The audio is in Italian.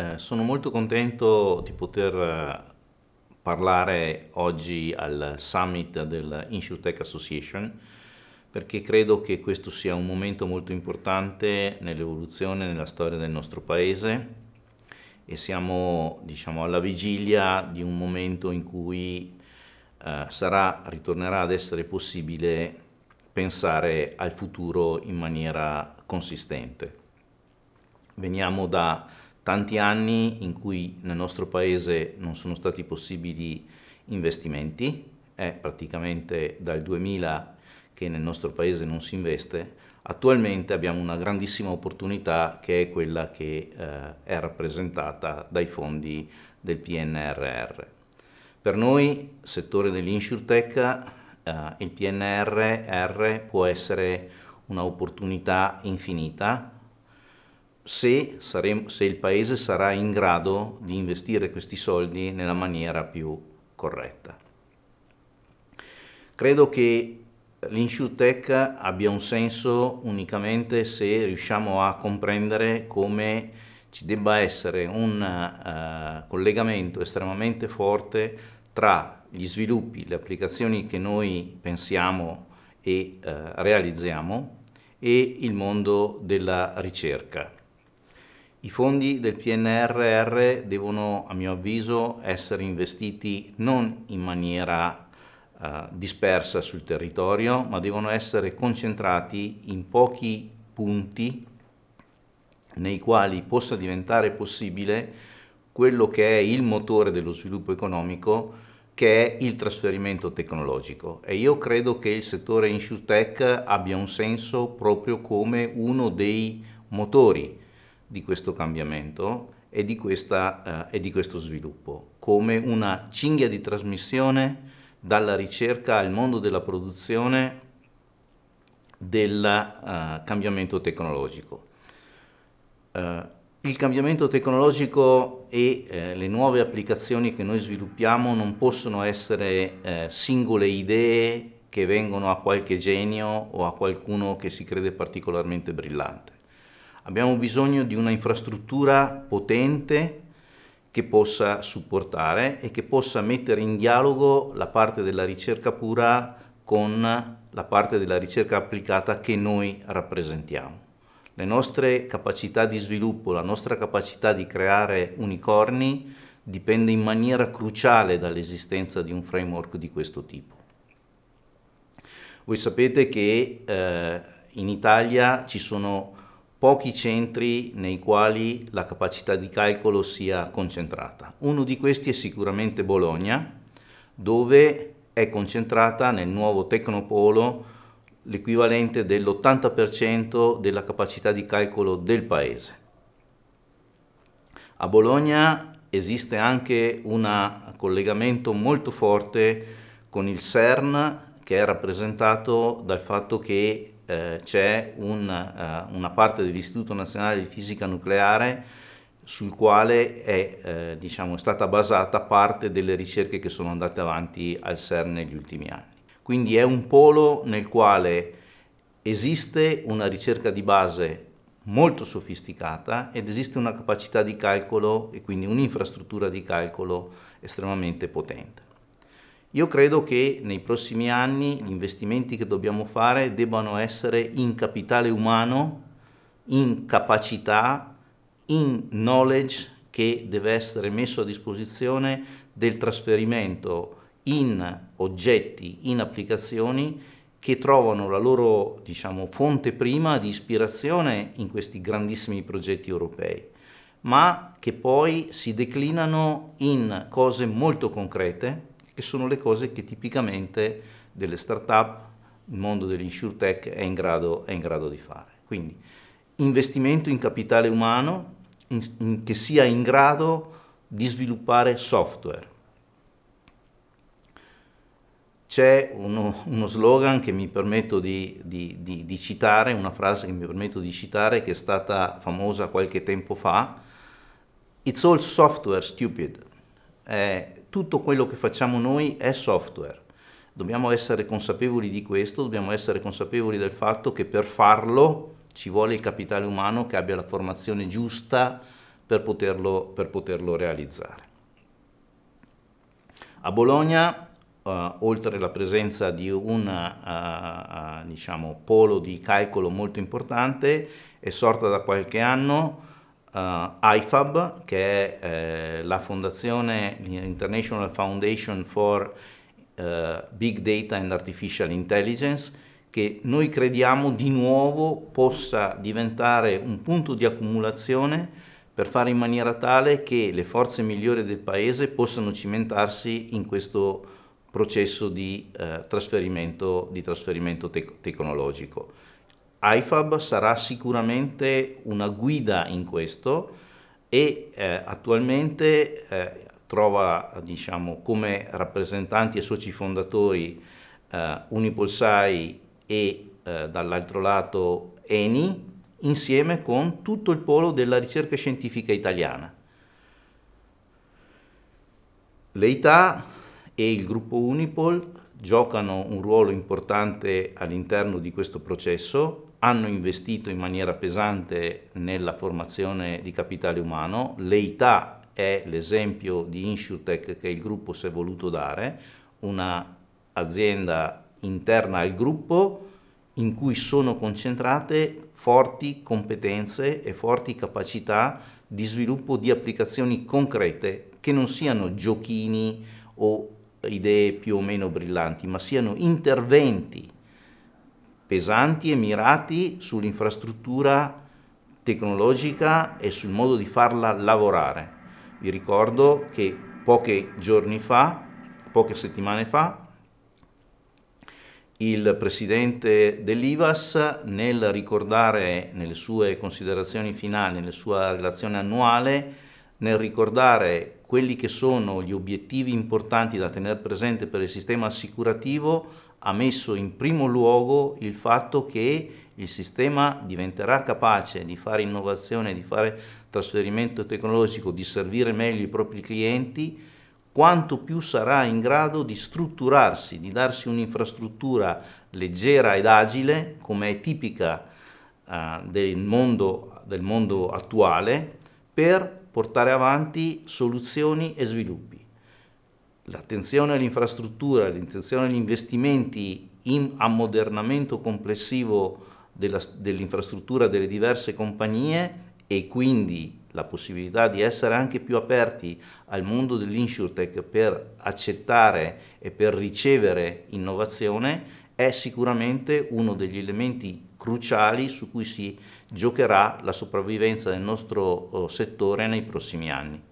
Eh, sono molto contento di poter eh, parlare oggi al summit dell'Insurtech Association perché credo che questo sia un momento molto importante nell'evoluzione, nella storia del nostro paese e siamo diciamo, alla vigilia di un momento in cui eh, sarà, ritornerà ad essere possibile pensare al futuro in maniera consistente. Veniamo da tanti anni in cui nel nostro paese non sono stati possibili investimenti, è praticamente dal 2000 che nel nostro paese non si investe, attualmente abbiamo una grandissima opportunità che è quella che eh, è rappresentata dai fondi del PNRR. Per noi, settore dell'insurtech, eh, il PNRR può essere un'opportunità infinita se, saremo, se il Paese sarà in grado di investire questi soldi nella maniera più corretta. Credo che l'InsurTech abbia un senso unicamente se riusciamo a comprendere come ci debba essere un uh, collegamento estremamente forte tra gli sviluppi, le applicazioni che noi pensiamo e uh, realizziamo e il mondo della ricerca. I fondi del PNRR devono, a mio avviso, essere investiti non in maniera eh, dispersa sul territorio, ma devono essere concentrati in pochi punti nei quali possa diventare possibile quello che è il motore dello sviluppo economico, che è il trasferimento tecnologico. E io credo che il settore InsurTech abbia un senso proprio come uno dei motori di questo cambiamento e di, questa, eh, e di questo sviluppo, come una cinghia di trasmissione dalla ricerca al mondo della produzione del uh, cambiamento tecnologico. Uh, il cambiamento tecnologico e uh, le nuove applicazioni che noi sviluppiamo non possono essere singole idee che vengono a qualche genio o a qualcuno che si crede particolarmente brillante. Abbiamo bisogno di una infrastruttura potente che possa supportare e che possa mettere in dialogo la parte della ricerca pura con la parte della ricerca applicata che noi rappresentiamo. Le nostre capacità di sviluppo, la nostra capacità di creare unicorni dipende in maniera cruciale dall'esistenza di un framework di questo tipo. Voi sapete che eh, in Italia ci sono pochi centri nei quali la capacità di calcolo sia concentrata. Uno di questi è sicuramente Bologna, dove è concentrata nel nuovo Tecnopolo l'equivalente dell'80% della capacità di calcolo del paese. A Bologna esiste anche un collegamento molto forte con il CERN che è rappresentato dal fatto che eh, c'è un, eh, una parte dell'Istituto Nazionale di Fisica Nucleare sul quale è, eh, diciamo, stata basata parte delle ricerche che sono andate avanti al CERN negli ultimi anni. Quindi è un polo nel quale esiste una ricerca di base molto sofisticata ed esiste una capacità di calcolo e quindi un'infrastruttura di calcolo estremamente potente. Io credo che nei prossimi anni gli investimenti che dobbiamo fare debbano essere in capitale umano, in capacità, in knowledge che deve essere messo a disposizione del trasferimento in oggetti, in applicazioni che trovano la loro diciamo, fonte prima di ispirazione in questi grandissimi progetti europei, ma che poi si declinano in cose molto concrete che sono le cose che tipicamente delle start-up, il mondo dell'insurtech è, è in grado di fare. Quindi investimento in capitale umano in, in, che sia in grado di sviluppare software. C'è uno, uno slogan che mi permetto di, di, di, di, citare, una frase che mi permetto di citare che è stata famosa qualche tempo fa, It's all software stupid. È tutto quello che facciamo noi è software. Dobbiamo essere consapevoli di questo, dobbiamo essere consapevoli del fatto che per farlo ci vuole il capitale umano che abbia la formazione giusta per poterlo, per poterlo realizzare. A Bologna, eh, oltre alla presenza di un eh, eh, diciamo, polo di calcolo molto importante, è sorta da qualche anno uh, eh, IFAB, che è eh, la fondazione, l'International Foundation for uh, Big Data and Artificial Intelligence, che noi crediamo di nuovo possa diventare un punto di accumulazione per fare in maniera tale che le forze migliori del Paese possano cimentarsi in questo processo di, eh, trasferimento, di trasferimento tec tecnologico. IFAB sarà sicuramente una guida in questo e eh, attualmente eh, trova diciamo, come rappresentanti e soci fondatori eh, Unipolsai e eh, dall'altro lato ENI insieme con tutto il polo della ricerca scientifica italiana. L'EITA e il gruppo Unipol giocano un ruolo importante all'interno di questo processo hanno investito in maniera pesante nella formazione di capitale umano, l'EITA è l'esempio di InsurTech che il gruppo si è voluto dare, un'azienda interna al gruppo in cui sono concentrate forti competenze e forti capacità di sviluppo di applicazioni concrete che non siano giochini o idee più o meno brillanti, ma siano interventi pesanti e mirati sull'infrastruttura tecnologica e sul modo di farla lavorare. Vi ricordo che pochi giorni fa, poche settimane fa, il presidente dell'IVAS nel ricordare nelle sue considerazioni finali, nella sua relazione annuale, nel ricordare quelli che sono gli obiettivi importanti da tenere presente per il sistema assicurativo ha messo in primo luogo il fatto che il sistema diventerà capace di fare innovazione, di fare trasferimento tecnologico, di servire meglio i propri clienti, quanto più sarà in grado di strutturarsi, di darsi un'infrastruttura leggera ed agile, come è tipica eh, del, mondo, del mondo attuale, per portare avanti soluzioni e sviluppi. L'attenzione all'infrastruttura, l'attenzione agli investimenti in ammodernamento complessivo dell'infrastruttura dell delle diverse compagnie e quindi la possibilità di essere anche più aperti al mondo dell'insurtech per accettare e per ricevere innovazione è sicuramente uno degli elementi cruciali su cui si giocherà la sopravvivenza del nostro oh, settore nei prossimi anni.